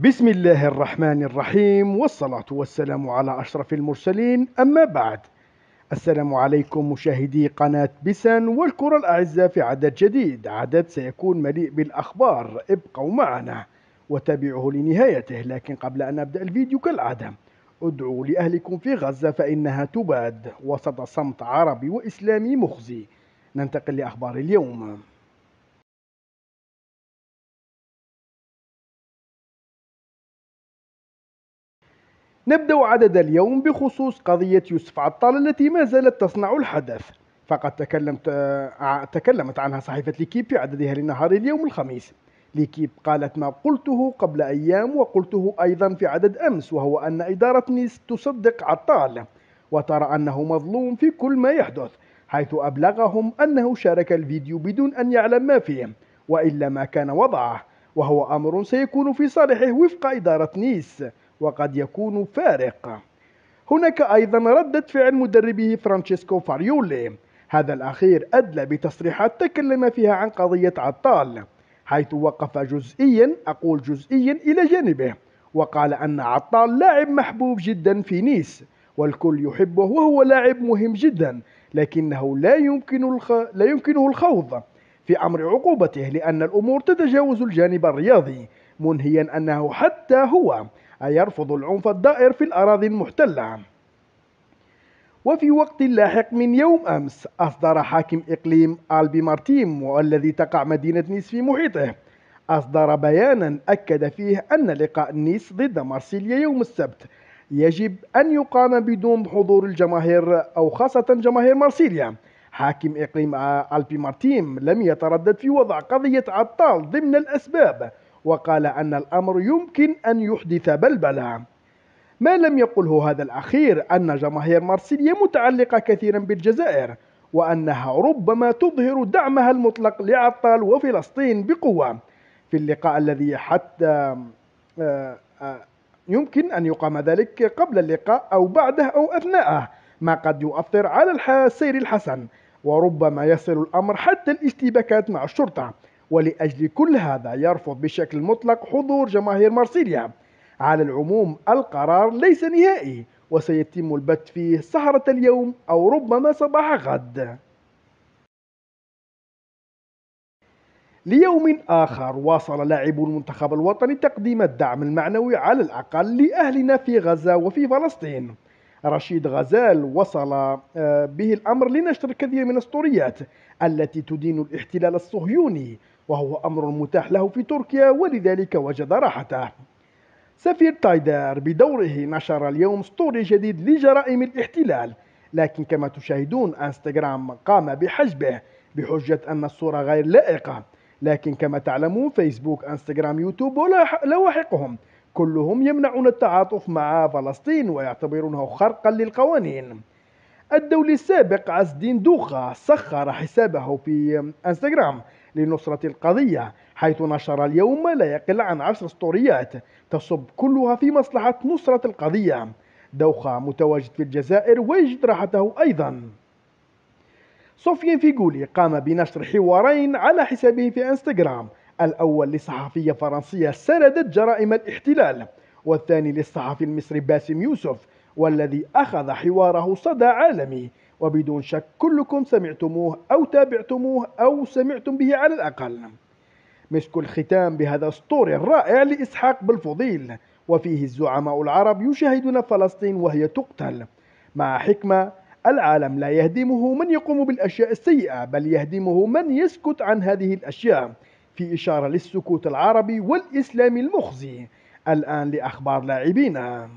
بسم الله الرحمن الرحيم والصلاة والسلام على أشرف المرسلين أما بعد السلام عليكم مشاهدي قناة بسان والكرة الأعزاء في عدد جديد عدد سيكون مليء بالأخبار ابقوا معنا وتابعوه لنهايته لكن قبل أن أبدأ الفيديو كالعادة ادعوا لأهلكم في غزة فإنها تباد وسط صمت عربي وإسلامي مخزي ننتقل لأخبار اليوم نبدأ عدد اليوم بخصوص قضية يوسف عطال التي ما زالت تصنع الحدث فقد تكلمت آه، تكلمت عنها صحيفة ليكيب في عددها لنهار اليوم الخميس ليكيب قالت ما قلته قبل أيام وقلته أيضا في عدد أمس وهو أن إدارة نيس تصدق عطال وترى أنه مظلوم في كل ما يحدث حيث أبلغهم أنه شارك الفيديو بدون أن يعلم ما فيه وإلا ما كان وضعه وهو أمر سيكون في صالحه وفق إدارة نيس وقد يكون فارق هناك أيضا ردة فعل مدربه فرانشيسكو فاريولي هذا الأخير أدلى بتصريحات تكلم فيها عن قضية عطال حيث وقف جزئيا أقول جزئيا إلى جانبه وقال أن عطال لاعب محبوب جدا في نيس والكل يحبه وهو لاعب مهم جدا لكنه لا يمكن الخ... لا يمكنه الخوض في أمر عقوبته لأن الأمور تتجاوز الجانب الرياضي منهيا أنه حتى هو أي يرفض العنف الدائر في الأراضي المحتلة وفي وقت لاحق من يوم أمس أصدر حاكم إقليم ألبي مارتيم والذي تقع مدينة نيس في محيطه أصدر بيانا أكد فيه أن لقاء نيس ضد مارسيليا يوم السبت يجب أن يقام بدون حضور الجماهير أو خاصة جماهير مارسيليا حاكم إقليم ألبي مارتيم لم يتردد في وضع قضية عطال ضمن الأسباب وقال أن الأمر يمكن أن يحدث بلبلة ما لم يقله هذا الأخير أن جماهير مارسيليا متعلقة كثيرا بالجزائر وأنها ربما تظهر دعمها المطلق لعطال وفلسطين بقوة في اللقاء الذي حتى آه، آه، يمكن أن يقام ذلك قبل اللقاء أو بعده أو أثناءه ما قد يؤثر على السير الحسن وربما يصل الأمر حتى الاشتباكات مع الشرطة ولأجل كل هذا يرفض بشكل مطلق حضور جماهير مارسيليا على العموم القرار ليس نهائي وسيتم البت فيه سهرة اليوم أو ربما صباح غد ليوم آخر واصل لاعب المنتخب الوطني تقديم الدعم المعنوي على الأقل لأهلنا في غزة وفي فلسطين رشيد غزال وصل آه، به الأمر لنشر الكثير من السطوريات التي تدين الاحتلال الصهيوني وهو أمر متاح له في تركيا ولذلك وجد راحته سفير تايدر بدوره نشر اليوم ستوري جديد لجرائم الاحتلال لكن كما تشاهدون انستغرام قام بحجبه بحجة أن الصورة غير لائقة لكن كما تعلمون فيسبوك انستغرام يوتيوب ولواحقهم كلهم يمنعون التعاطف مع فلسطين ويعتبرونه خرقا للقوانين الدولي السابق عز الدين دوخة سخر حسابه في انستغرام لنصرة القضية حيث نشر اليوم لا يقل عن عشر سطوريات تصب كلها في مصلحة نصرة القضية دوخة متواجد في الجزائر ويجد راحته أيضا سفيان فيغولي قام بنشر حوارين على حسابه في انستغرام الأول لصحفية فرنسية سردت جرائم الاحتلال والثاني للصحفي المصري باسم يوسف والذي أخذ حواره صدى عالمي وبدون شك كلكم سمعتموه أو تابعتموه أو سمعتم به على الأقل مسك الختام بهذا السطور الرائع لإسحاق بالفضيل وفيه الزعماء العرب يشاهدون فلسطين وهي تقتل مع حكمة العالم لا يهدمه من يقوم بالأشياء السيئة بل يهدمه من يسكت عن هذه الأشياء في إشارة للسكوت العربي والإسلامي المخزي الآن لأخبار لاعبينا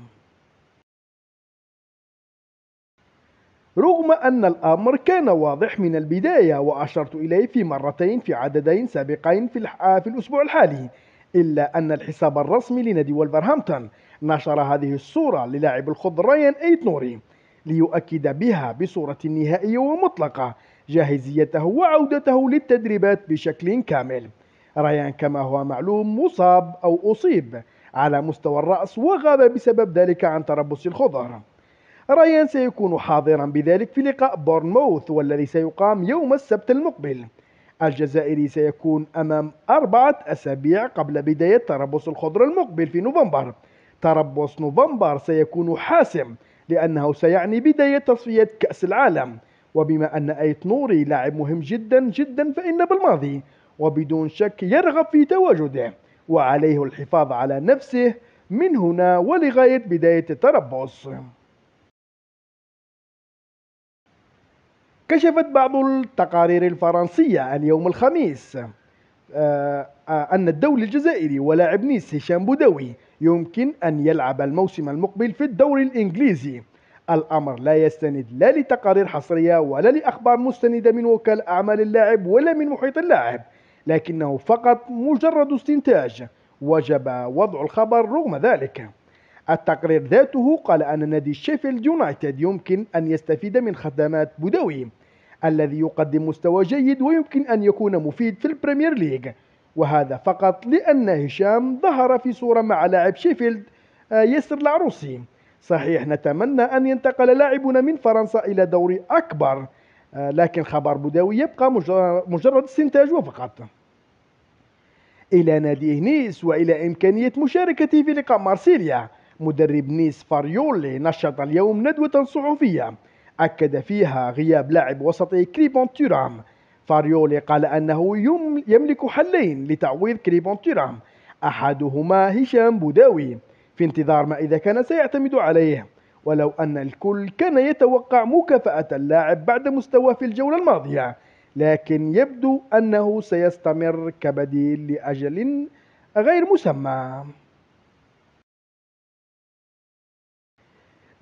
رغم أن الأمر كان واضح من البداية وأشرت إليه في مرتين في عددين سابقين في, الأسبوع الحالي إلا أن الحساب الرسمي لنادي ولفرهامبتون نشر هذه الصورة للاعب الخضر رايان ايت نوري ليؤكد بها بصورة نهائية ومطلقة جاهزيته وعودته للتدريبات بشكل كامل رايان كما هو معلوم مصاب أو أصيب على مستوى الرأس وغاب بسبب ذلك عن تربص الخضر رايان سيكون حاضرا بذلك في لقاء بورنموث والذي سيقام يوم السبت المقبل الجزائري سيكون أمام أربعة أسابيع قبل بداية تربص الخضر المقبل في نوفمبر تربص نوفمبر سيكون حاسم لأنه سيعني بداية تصفية كأس العالم وبما أن أيت نوري لاعب مهم جدا جدا فإن بالماضي وبدون شك يرغب في تواجده وعليه الحفاظ على نفسه من هنا ولغاية بداية التربص كشفت بعض التقارير الفرنسية عن يوم الخميس آه، آه، أن الدولي الجزائري ولاعب نيس هشام بودوي يمكن أن يلعب الموسم المقبل في الدوري الإنجليزي الأمر لا يستند لا لتقارير حصرية ولا لأخبار مستندة من وكال أعمال اللاعب ولا من محيط اللاعب لكنه فقط مجرد استنتاج وجب وضع الخبر رغم ذلك التقرير ذاته قال أن نادي شيفيلد يونايتد يمكن أن يستفيد من خدمات بودوي الذي يقدم مستوى جيد ويمكن أن يكون مفيد في البريمير ليج وهذا فقط لأن هشام ظهر في صورة مع لاعب شيفيلد آه، ياسر العروسي صحيح نتمنى أن ينتقل لاعبنا من فرنسا إلى دوري أكبر آه، لكن خبر بداوي يبقى مجرد استنتاج وفقط إلى نادي نيس وإلى إمكانية مشاركته في لقاء مارسيليا مدرب نيس فاريولي نشط اليوم ندوة صحفية أكد فيها غياب لاعب وسطي كريبون تيرام فاريولي قال أنه يملك حلين لتعويض كريبون تيرام أحدهما هشام بوداوي في انتظار ما إذا كان سيعتمد عليه ولو أن الكل كان يتوقع مكافأة اللاعب بعد مستواه في الجولة الماضية لكن يبدو أنه سيستمر كبديل لأجل غير مسمى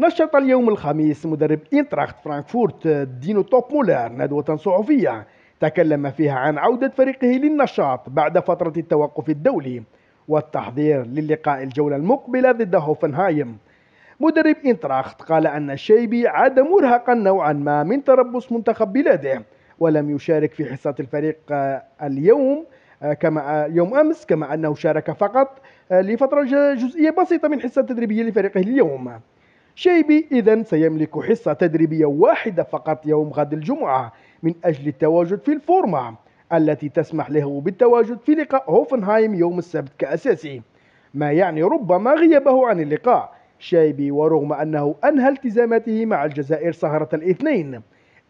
نشط اليوم الخميس مدرب إنتراخت فرانكفورت دينو توب مولر ندوة صحفية تكلم فيها عن عودة فريقه للنشاط بعد فترة التوقف الدولي والتحضير للقاء الجولة المقبلة ضد هوفنهايم مدرب إنتراخت قال أن الشيبي عاد مرهقا نوعا ما من تربص منتخب بلاده ولم يشارك في حصة الفريق آه، اليوم آه، كما آه، يوم أمس كما أنه شارك فقط لفترة جزئية بسيطة من حصة تدريبية لفريقه اليوم شيبي إذا سيملك حصة تدريبية واحدة فقط يوم غد الجمعة من أجل التواجد في الفورمة التي تسمح له بالتواجد في لقاء هوفنهايم يوم السبت كأساسي ما يعني ربما غيابه عن اللقاء شايبي ورغم أنه أنهى التزاماته مع الجزائر سهرة الاثنين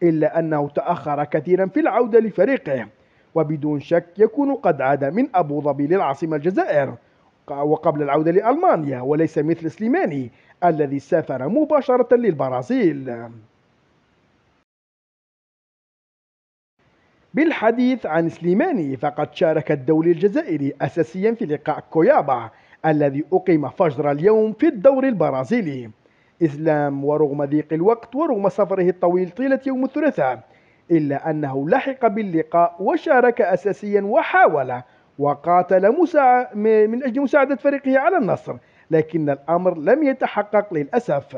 إلا أنه تأخر كثيرا في العودة لفريقه وبدون شك يكون قد عاد من أبو ظبي للعاصمة الجزائر وقبل العودة لألمانيا وليس مثل سليماني الذي سافر مباشرة للبرازيل بالحديث عن سليماني فقد شارك الدولي الجزائري أساسيا في لقاء كويابا الذي أقيم فجر اليوم في الدور البرازيلي إسلام ورغم ضيق الوقت ورغم سفره الطويل طيلة يوم الثلاثاء إلا أنه لحق باللقاء وشارك أساسيا وحاول وقاتل مسا... من أجل مساعدة فريقه على النصر لكن الأمر لم يتحقق للأسف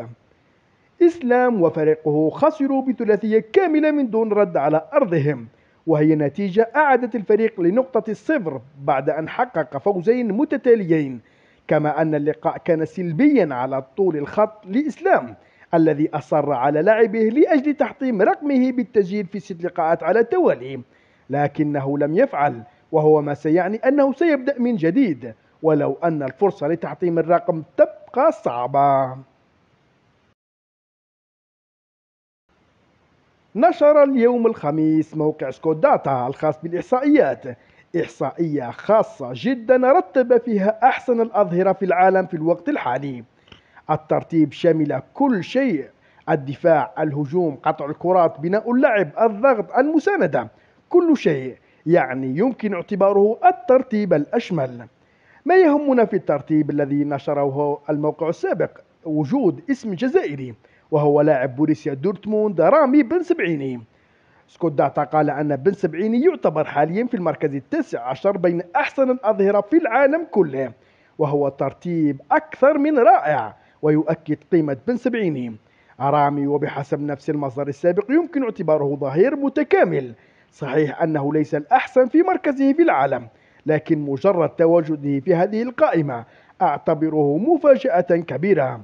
إسلام وفريقه خسروا بثلاثية كاملة من دون رد على أرضهم وهي نتيجة أعادت الفريق لنقطة الصفر بعد أن حقق فوزين متتاليين كما أن اللقاء كان سلبيا على طول الخط لإسلام الذي أصر على لعبه لأجل تحطيم رقمه بالتسجيل في ست لقاءات على التوالي لكنه لم يفعل وهو ما سيعني أنه سيبدأ من جديد ولو أن الفرصة لتحطيم الرقم تبقى صعبة نشر اليوم الخميس موقع سكوت داتا الخاص بالإحصائيات إحصائية خاصة جدا رتب فيها أحسن الأظهرة في العالم في الوقت الحالي الترتيب شمل كل شيء الدفاع الهجوم قطع الكرات بناء اللعب الضغط المساندة كل شيء يعني يمكن اعتباره الترتيب الأشمل ما يهمنا في الترتيب الذي نشره الموقع السابق وجود اسم جزائري وهو لاعب بوريسيا دورتموند رامي بن سبعيني سكوت داتا قال أن بن سبعيني يعتبر حاليا في المركز التاسع عشر بين أحسن الأظهرة في العالم كله وهو ترتيب أكثر من رائع ويؤكد قيمة بن سبعيني رامي وبحسب نفس المصدر السابق يمكن اعتباره ظهير متكامل صحيح أنه ليس الأحسن في مركزه في العالم لكن مجرد تواجده في هذه القائمة أعتبره مفاجأة كبيرة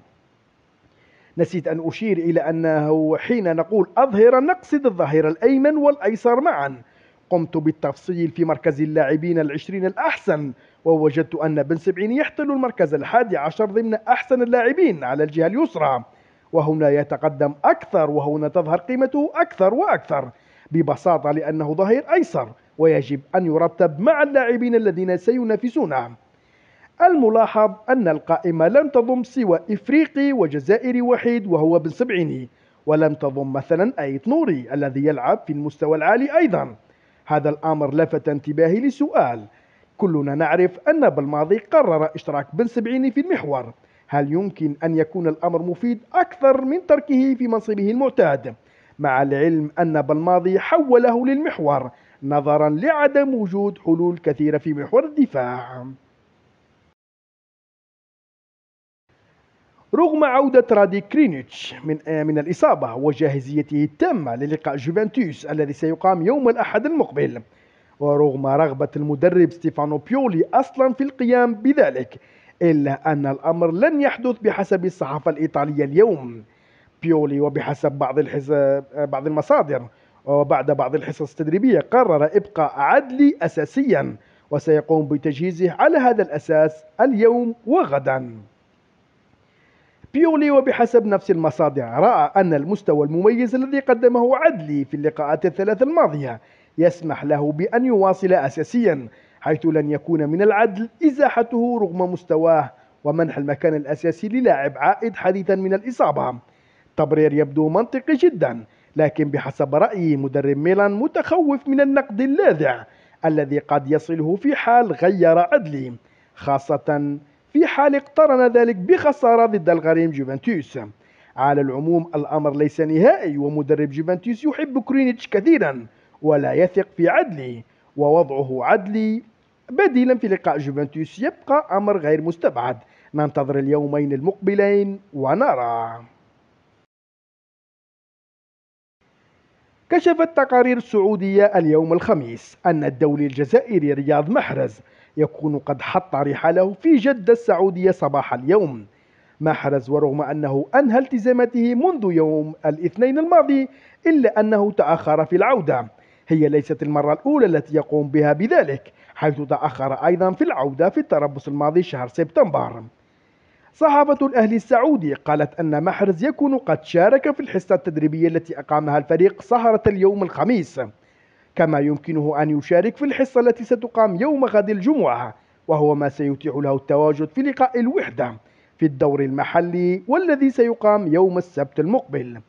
نسيت أن أشير إلى أنه حين نقول أظهرة نقصد الظهير الأيمن والأيسر معا قمت بالتفصيل في مركز اللاعبين العشرين الأحسن ووجدت أن بن سبعين يحتل المركز الحادي عشر ضمن أحسن اللاعبين على الجهة اليسرى وهنا يتقدم أكثر وهنا تظهر قيمته أكثر وأكثر ببساطة لأنه ظهير أيسر ويجب أن يرتب مع اللاعبين الذين سينافسونه الملاحظ أن القائمة لم تضم سوى إفريقي وجزائري وحيد وهو بن سبعيني ولم تضم مثلا أيت نوري الذي يلعب في المستوى العالي أيضا هذا الأمر لفت انتباهي لسؤال كلنا نعرف أن بالماضي قرر اشتراك بن سبعيني في المحور هل يمكن أن يكون الأمر مفيد أكثر من تركه في منصبه المعتاد؟ مع العلم أن بالماضي حوله للمحور نظرا لعدم وجود حلول كثيرة في محور الدفاع رغم عودة رادي كرينيتش من من الإصابة وجاهزيته التامة للقاء جوفنتوس الذي سيقام يوم الأحد المقبل ورغم رغبة المدرب ستيفانو بيولي أصلا في القيام بذلك إلا أن الأمر لن يحدث بحسب الصحافة الإيطالية اليوم بيولي وبحسب بعض آه، بعض المصادر وبعد بعض الحصص التدريبية قرر إبقاء عدلي أساسيا وسيقوم بتجهيزه على هذا الأساس اليوم وغدا بيولي وبحسب نفس المصادر رأى أن المستوى المميز الذي قدمه عدلي في اللقاءات الثلاث الماضية يسمح له بأن يواصل أساسيا حيث لن يكون من العدل إزاحته رغم مستواه ومنح المكان الأساسي للاعب عائد حديثا من الإصابة تبرير يبدو منطقي جدا لكن بحسب رأيي مدرب ميلان متخوف من النقد اللاذع الذي قد يصله في حال غير عدلي خاصة في حال اقترن ذلك بخسارة ضد الغريم جوفنتوس على العموم الأمر ليس نهائي ومدرب جوفنتوس يحب كرينيتش كثيرا ولا يثق في عدلي ووضعه عدلي بديلا في لقاء جوفنتوس يبقى أمر غير مستبعد ننتظر اليومين المقبلين ونرى كشفت تقارير سعودية اليوم الخميس أن الدولي الجزائري رياض محرز يكون قد حط رحاله في جدة السعودية صباح اليوم محرز ورغم أنه أنهى التزاماته منذ يوم الاثنين الماضي إلا أنه تأخر في العودة هي ليست المرة الأولى التي يقوم بها بذلك حيث تأخر أيضا في العودة في التربص الماضي شهر سبتمبر صحافة الأهلي السعودي قالت أن محرز يكون قد شارك في الحصة التدريبية التي أقامها الفريق سهرة اليوم الخميس كما يمكنه أن يشارك في الحصة التي ستقام يوم غد الجمعة وهو ما سيتيح له التواجد في لقاء الوحدة في الدور المحلي والذي سيقام يوم السبت المقبل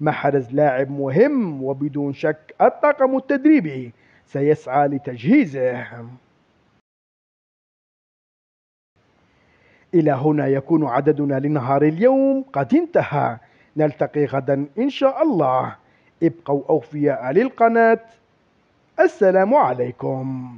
محرز لاعب مهم وبدون شك الطاقم التدريبي سيسعى لتجهيزه إلى هنا يكون عددنا لنهار اليوم قد انتهى نلتقي غدا إن شاء الله ابقوا أوفياء للقناة السلام عليكم